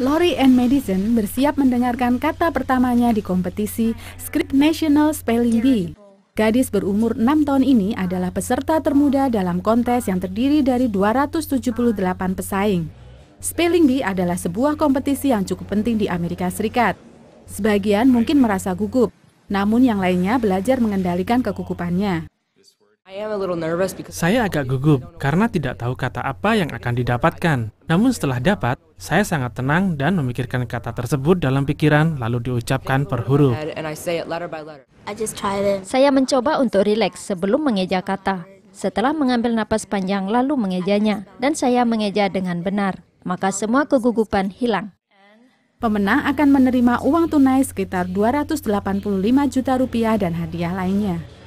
Lori and Madison bersiap mendengarkan kata pertamanya di kompetisi Script National Spelling Bee. Gadis berumur 6 tahun ini adalah peserta termuda dalam kontes yang terdiri dari 278 pesaing. Spelling Bee adalah sebuah kompetisi yang cukup penting di Amerika Serikat. Sebagian mungkin merasa gugup, namun yang lainnya belajar mengendalikan kekukupannya. Saya agak gugup karena tidak tahu kata apa yang akan didapatkan. Namun setelah dapat, saya sangat tenang dan memikirkan kata tersebut dalam pikiran lalu diucapkan per huruf. Saya mencoba untuk rileks sebelum mengeja kata. Setelah mengambil napas panjang lalu mengejanya dan saya mengeja dengan benar, maka semua kegugupan hilang. Pemenang akan menerima uang tunai sekitar 285 juta rupiah dan hadiah lainnya.